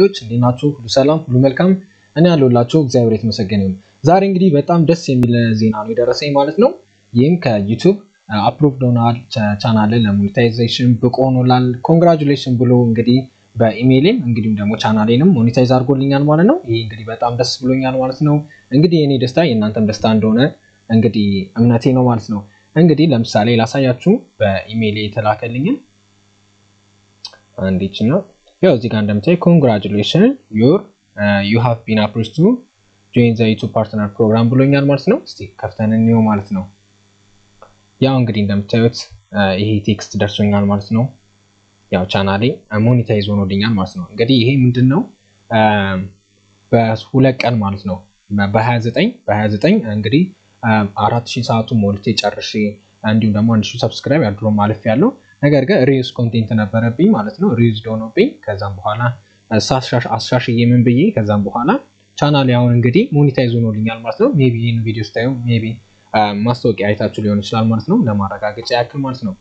ዎች እንዲናችሁ ሁሉ ሰላም ሁሉ መልካም፣ እኔ ያለሁላችሁ እግዚአብሔር የተመሰገነ ይሁን። ዛሬ እንግዲህ በጣም ደስ የሚል ዜና ነው የደረሰኝ ማለት ነው። ይህም ከዩቱብ አፕሩቭድ ዶናል ቻናል ለሞኔታይዜሽን ብቁ ሆኗል። ኮንግራጁሌሽን ብሎ እንግዲህ በኢሜይልም እንግዲሁም ደግሞ ቻናሌንም ሞኔታይዝ አድርጎልኛል ማለት ነው። ይህ እንግዲህ በጣም ደስ ብሎኛል ማለት ነው። እንግዲህ የእኔ ደስታ የእናንተም ደስታ እንደሆነ እንግዲህ እምነቴ ነው ማለት ነው። እንግዲህ ለምሳሌ ላሳያችሁ በኢሜይል የተላከልኝን አንዴች ያው እዚህ ጋር እንደምታይ ኮንግራጁሌሽን ዩር ዩ ሃቭ ቢን አፕሮች ቱ ጆይን ዘ ዩቱብ ፓርትነር ፕሮግራም ብሎኛል ማለት ነው። እስቲ ከፍተን እንየው ማለት ነው። ያው እንግዲህ እንደምታዩት uh, ይሄ ቴክስት ደርሶኛል ማለት ነው። ያው ቻናሌ ሞኒታይዝ ሆኖልኛል ማለት ነው። እንግዲህ ይሄ ምንድን ነው um, በሁለት ቀን ማለት ነው በ29 በ29 እንግዲህ um, አራት ሺህ ሰዓቱን ሞልቼ ጨርሼ እንዲሁም ደግሞ አንድ ሺህ ሰብስክራይብ ያድሮ ማለፍ ያለው ነገር ግን ሪዩዝ ኮንቴንት ነበረብኝ ማለት ነው። ሪዩዝ ዶኖብኝ ከዛም በኋላ አሻሽዬ ምን ብዬ ከዛም በኋላ ቻናል ያሁን እንግዲህ ሞኒታይዝ ሆኖልኛል ማለት ነው። ሜቢ ይህን ቪዲዮ ስታዩ ሜቢ ማስታወቂያ አይታችሁ ሊሆን ይችላል ማለት ነው። ለማረጋገጫ ያክል ማለት ነው።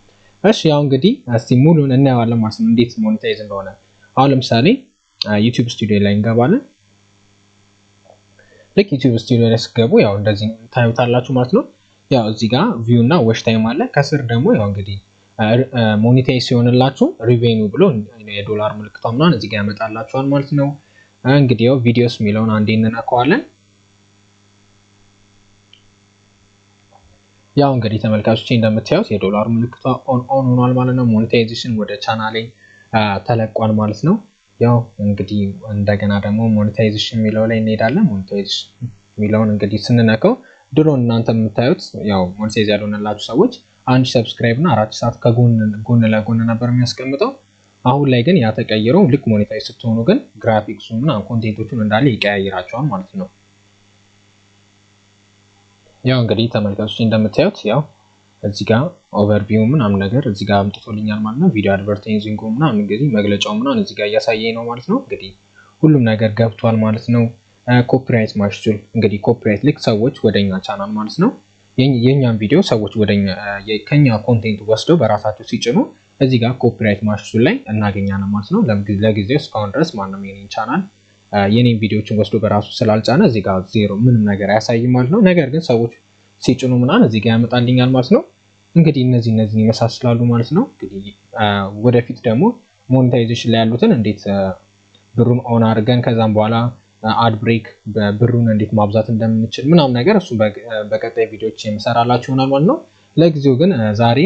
እሺ ያው እንግዲህ እስቲ ሙሉን እናየዋለን ማለት ነው፣ እንዴት ሞኒታይዝ እንደሆነ። አሁን ለምሳሌ ዩቲዩብ ስቱዲዮ ላይ እንገባለን። ልክ ዩቲዩብ ስቱዲዮ ላይ ስገቡ ያው እንደዚህ ታዩታላችሁ ማለት ነው። ያው እዚህ ጋር ቪው እና ወሽ ታይም አለ። ከስር ደግሞ ያው እንግዲህ ሞኒታይዝ ሲሆንላችሁ ሪቬኒው ብሎ የዶላር ምልክቷ ምናምን እዚህ ጋር ያመጣላችኋል ማለት ነው። እንግዲህ ያው ቪዲዮስ የሚለውን አንዴ እንነካዋለን። ያው እንግዲህ ተመልካቾች እንደምታዩት የዶላር ምልክቷ ኦን ኦን ሆኗል ማለት ነው። ሞኔታይዜሽን ወደ ቻናሌ ተለቋል ማለት ነው። ያው እንግዲህ እንደገና ደግሞ ሞኔታይዜሽን የሚለው ላይ እንሄዳለን። ሞኔታይዜሽን የሚለውን እንግዲህ ስንነካው ድሮ እናንተ የምታዩት ያው ሞኔታይዝ ያልሆነላችሁ ሰዎች አንድ ሰብስክራይብ እና አራት ሰዓት ከጎን ጎን ለጎን ነበር የሚያስቀምጠው። አሁን ላይ ግን ያ ተቀይሮ ልክ ሞኔታይዝ ስትሆኑ ግን ግራፊክሱ እና ኮንቴንቶቹን እንዳለ ይቀያይራቸዋል ማለት ነው። ያው እንግዲህ ተመልካቾች እንደምታዩት ያው እዚህ ጋ ኦቨርቪው ምናምን ነገር እዚህ ጋ አምጥቶልኛል ማለት ነው። ቪዲዮ አድቨርታይዚንጉ ምናምን እንግዲህ መግለጫው ምናምን እዚህ ጋ እያሳየኝ ነው ማለት ነው። እንግዲህ ሁሉም ነገር ገብቷል ማለት ነው። ኮፒራይት ማሽቱል እንግዲህ ኮፒራይት ልክ ሰዎች ወደኛ ቻናል ማለት ነው የእኛን ቪዲዮ ሰዎች ከኛ ኮንቴንት ወስደው በራሳቸው ሲጭኑ እዚህ ጋር ኮፒራይት ማሽሱ ላይ እናገኛለን ማለት ነው። ለጊዜው እስካሁን ድረስ ማንም የኔን ቻናል የኔን ቪዲዮችን ወስዶ በራሱ ስላልጫነ እዚህ ጋር ዜሮ ምንም ነገር አያሳይም ማለት ነው። ነገር ግን ሰዎች ሲጭኑ ምናምን እዚህ ጋር ያመጣልኛል ማለት ነው። እንግዲህ እነዚህ እነዚህን ይመሳስላሉ ማለት ነው። እንግዲህ ወደፊት ደግሞ ሞኔታይዜሽን ላይ ያሉትን እንዴት ብሩን ኦን አድርገን ከዛም በኋላ አድ ብሬክ በብሩን እንዴት ማብዛት እንደምንችል ምናምን ነገር እሱ በቀጣይ ቪዲዮዎች የምሰራላችሁ ይሆናል ማለት ነው። ለጊዜው ግን ዛሬ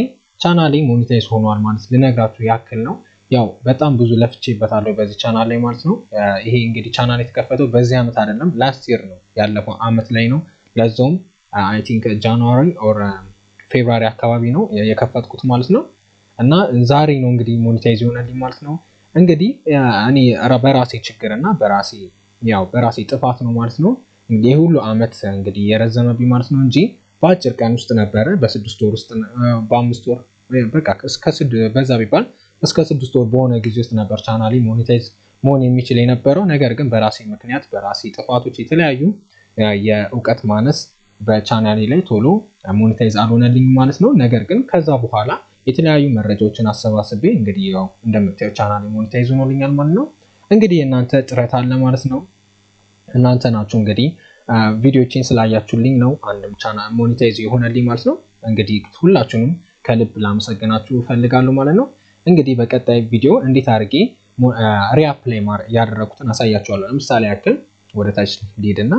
ቻናሌ ሞኒታይዝ ሆኗል ማለት ልነግራችሁ ያክል ነው። ያው በጣም ብዙ ለፍቼበታለሁ በዚህ ቻናል ላይ ማለት ነው። ይሄ እንግዲህ ቻናል የተከፈተው በዚህ ዓመት አይደለም፣ ላስት ይር ነው፣ ያለፈው ዓመት ላይ ነው። ለዛውም አይ ቲንክ ጃንዋሪ ኦር ፌብራሪ አካባቢ ነው የከፈትኩት ማለት ነው። እና ዛሬ ነው እንግዲህ ሞኒታይዝ ይሆናልኝ ማለት ነው። እንግዲህ እኔ በራሴ ችግር እና በራሴ ያው በራሴ ጥፋት ነው ማለት ነው። እንግዲህ ሁሉ አመት እንግዲህ የረዘመብኝ ማለት ነው እንጂ በአጭር ቀን ውስጥ ነበረ በስድስት ወር ውስጥ በአምስት ወር በቃ በዛ ቢባል እስከ ስድስት ወር በሆነ ጊዜ ውስጥ ነበር ቻናሊ ሞኔታይዝ መሆን የሚችል የነበረው። ነገር ግን በራሴ ምክንያት በራሴ ጥፋቶች የተለያዩ የእውቀት ማነስ በቻናሌ ላይ ቶሎ ሞኔታይዝ አልሆነልኝ ማለት ነው። ነገር ግን ከዛ በኋላ የተለያዩ መረጃዎችን አሰባስቤ እንግዲህ ያው እንደምታየው ቻናሌ ሞኔታይዝ ሆኖልኛል ማለት ነው። እንግዲህ የእናንተ ጥረት አለ ማለት ነው። እናንተ ናችሁ እንግዲህ ቪዲዮችን ስላያችሁልኝ ነው አንድም ቻና ሞኔታይዝ የሆነልኝ ማለት ነው። እንግዲህ ሁላችሁንም ከልብ ላመሰግናችሁ እፈልጋለሁ ማለት ነው። እንግዲህ በቀጣይ ቪዲዮ እንዴት አድርጌ ሪአፕላይ ያደረኩትን አሳያችኋለሁ። ለምሳሌ ያክል ወደ ታች ሊሄድና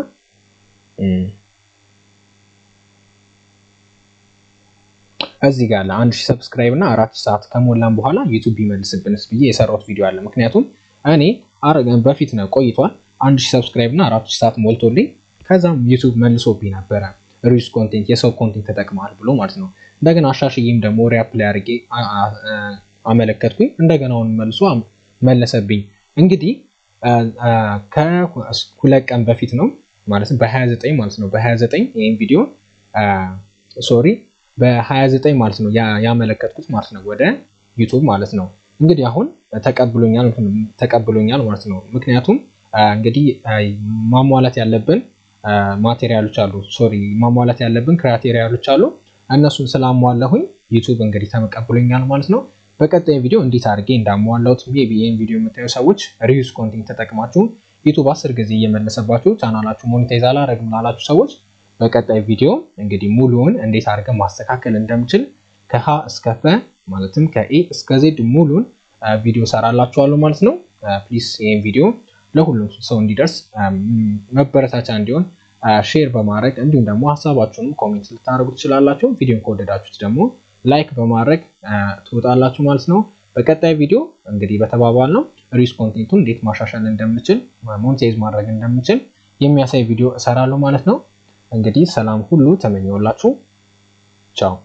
እዚህ ጋር ለአንድ ሺህ ሰብስክራይብ እና አራት ሰዓት ከሞላን በኋላ ዩቱብ ይመልስብንስ ብዬ የሰራሁት ቪዲዮ አለ። ምክንያቱም እኔ በፊት ነው ቆይቷል አንድ ሺህ ሰብስክራይብ እና አራት ሺህ ሰዓት ሞልቶልኝ ከዛም ዩቱብ መልሶብኝ ነበረ ሪስ ኮንቴንት የሰው ኮንቴንት ተጠቅመሃል ብሎ ማለት ነው። እንደገና አሻሽዬም ደግሞ ሪአፕላይ አድርጌ አመለከትኩኝ። እንደገናውን መልሶ መለሰብኝ። እንግዲህ ከሁለት ቀን በፊት ነው ማለት በ29 ማለት ነው በ29 ይህም ቪዲዮ ሶሪ በ29 ማለት ነው ያመለከትኩት ማለት ነው ወደ ዩቱብ ማለት ነው። እንግዲህ አሁን ተቀብሎኛል ተቀብሎኛል ማለት ነው ምክንያቱም እንግዲህ ማሟላት ያለብን ማቴሪያሎች አሉ፣ ሶሪ ማሟላት ያለብን ክራቴሪያሎች አሉ። እነሱን ስላሟላሁኝ ዩቱብ እንግዲህ ተመቀብሎኛል ማለት ነው። በቀጣይ ቪዲዮ እንዴት አድርጌ እንዳሟላሁት ቢ ይህን ቪዲዮ የምታዩ ሰዎች ሪዩስ ኮንቴንት ተጠቅማችሁ ዩቱብ አስር ጊዜ እየመለሰባችሁ ቻናላችሁ ሞኒታይዝ አላረግም ላላችሁ ሰዎች በቀጣይ ቪዲዮ እንግዲህ ሙሉውን እንዴት አድርገን ማስተካከል እንደምችል ከሀ እስከ ፈ ማለትም ከኤ እስከ ዜድ ሙሉን ቪዲዮ ሰራላችኋለሁ ማለት ነው። ፕሊስ ይህን ቪዲዮ ለሁሉም ሰው እንዲደርስ um, መበረታቻ እንዲሆን ሼር uh, በማድረግ እንዲሁም ደግሞ ሀሳባችሁንም ኮሜንት ልታደርጉ ትችላላችሁ። ቪዲዮን ከወደዳችሁት ደግሞ ላይክ በማድረግ uh, ትወጣላችሁ ማለት ነው። በቀጣይ ቪዲዮ እንግዲህ በተባባል ነው ሪስ ኮንቴንቱን እንዴት ማሻሻል እንደምንችል uh, ሞኔታይዝ ማድረግ እንደምንችል የሚያሳይ ቪዲዮ እሰራለሁ ማለት ነው። እንግዲህ ሰላም ሁሉ ተመኘውላችሁ። ቻው